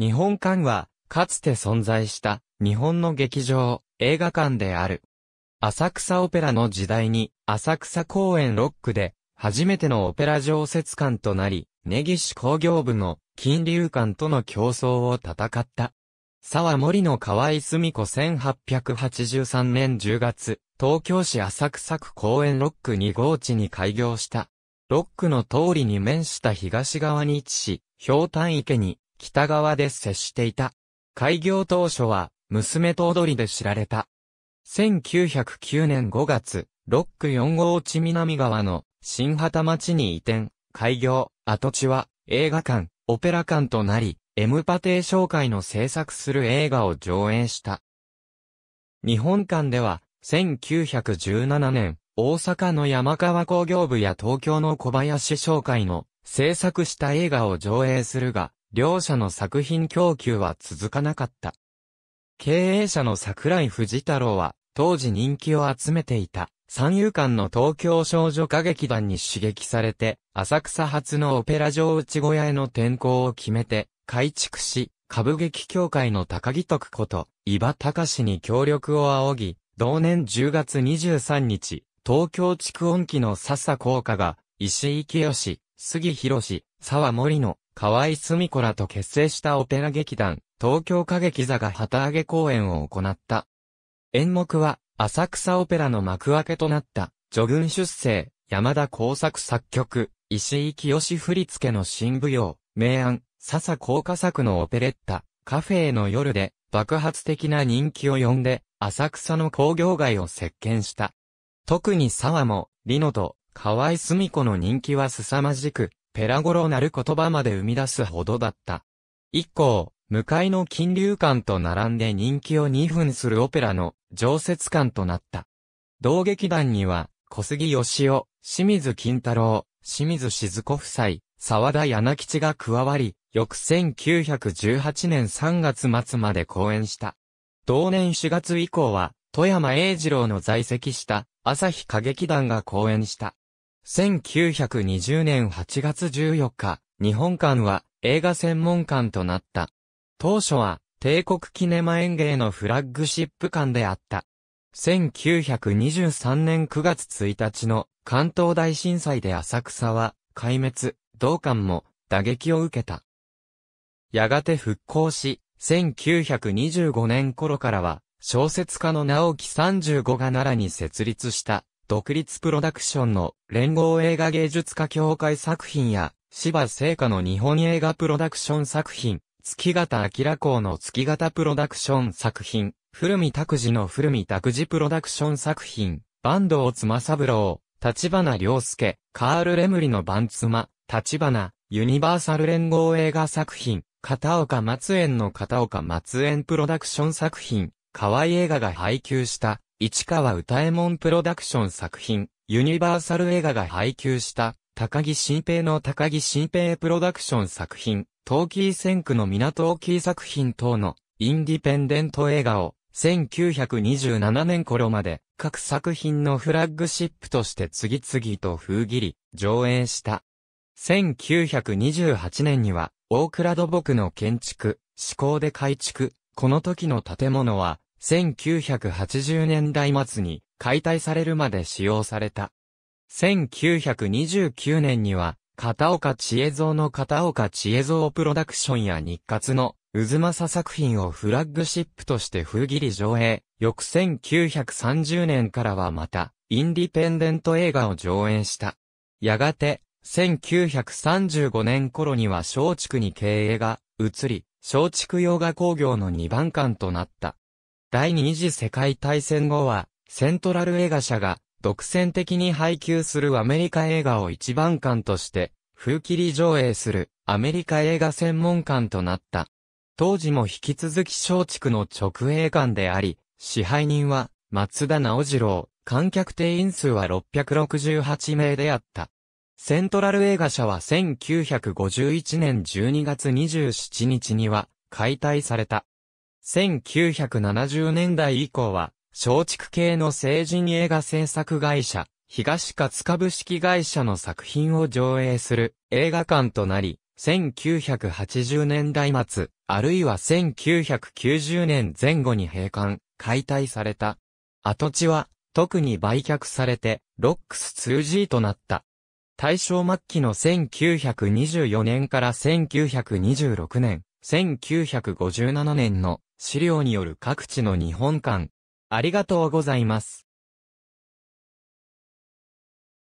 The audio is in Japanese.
日本館は、かつて存在した日本の劇場、映画館である。浅草オペラの時代に、浅草公園ロックで、初めてのオペラ常設館となり、根岸工業部の金流館との競争を戦った。沢森の河合澄子1883年10月、東京市浅草区公園ロック2号地に開業した。ロックの通りに面した東側に位置し、氷炭池に北側で接していた。開業当初は、娘と踊りで知られた。1909年5月、ロック4号地南川の新畑町に移転、開業、跡地は映画館、オペラ館となり、エムパテー商会の制作する映画を上映した。日本館では、1917年、大阪の山川工業部や東京の小林商会の制作した映画を上映するが、両者の作品供給は続かなかった。経営者の桜井藤太郎は、当時人気を集めていた、三遊間の東京少女歌劇団に刺激されて、浅草初のオペラ城内小屋への転校を決めて、改築し、歌舞劇協会の高木徳こと、伊庭隆に協力を仰ぎ、同年10月23日、東京蓄音機の笹効果が、石井清、杉博、沢森の河合澄子らと結成したオペラ劇団、東京歌劇座が旗揚げ公演を行った。演目は、浅草オペラの幕開けとなった、序軍出生、山田耕作作曲、石井清振付の新舞踊、明暗、笹高歌作のオペレッタ、カフェへの夜で、爆発的な人気を呼んで、浅草の工業街を席巻した。特に沢も、リノと、河合澄子の人気は凄まじく、ペラゴロなる言葉まで生み出すほどだった。以降、向かいの金流館と並んで人気を2分するオペラの常設館となった。同劇団には、小杉義夫、清水金太郎、清水静子夫妻、沢田柳吉が加わり、翌1918年3月末まで公演した。同年4月以降は、富山栄二郎の在籍した、朝日歌劇団が公演した。1920年8月14日、日本館は映画専門館となった。当初は帝国キネマ園芸のフラッグシップ館であった。1923年9月1日の関東大震災で浅草は壊滅、同館も打撃を受けた。やがて復興し、1925年頃からは小説家の直木35が奈良に設立した独立プロダクションの連合映画芸術家協会作品や、芝聖火の日本映画プロダクション作品、月形明公の月形プロダクション作品、古見拓司の古見拓司プロダクション作品、坂東妻三郎、立花良介、カール・レムリの番妻、立花、ユニバーサル連合映画作品、片岡松園の片岡松園プロダクション作品、河合映画が配給した市川歌右衛門プロダクション作品、ユニバーサル映画が配給した、高木新平の高木新平プロダクション作品、東急線区の港沖作品等のインディペンデント映画を1927年頃まで各作品のフラッグシップとして次々と封切り上映した。1928年には大倉土木の建築、施工で改築、この時の建物は1980年代末に解体されるまで使用された。1929年には、片岡知恵蔵の片岡知恵蔵プロダクションや日活の渦政作品をフラッグシップとして封切り上映。翌1930年からはまた、インディペンデント映画を上演した。やがて、1935年頃には松竹に経営が移り、松竹洋画工業の2番館となった。第二次世界大戦後は、セントラル映画社が、独占的に配給するアメリカ映画を一番館として、風切り上映するアメリカ映画専門館となった。当時も引き続き松竹の直営館であり、支配人は松田直次郎、観客定員数は668名であった。セントラル映画社は1951年12月27日には解体された。1970年代以降は、松竹系の成人映画制作会社、東勝株式会社の作品を上映する映画館となり、1980年代末、あるいは1990年前後に閉館、解体された。跡地は、特に売却されて、ロックス 2G となった。大正末期の1924年から1926年、1957年の資料による各地の日本館。ありがとうございます。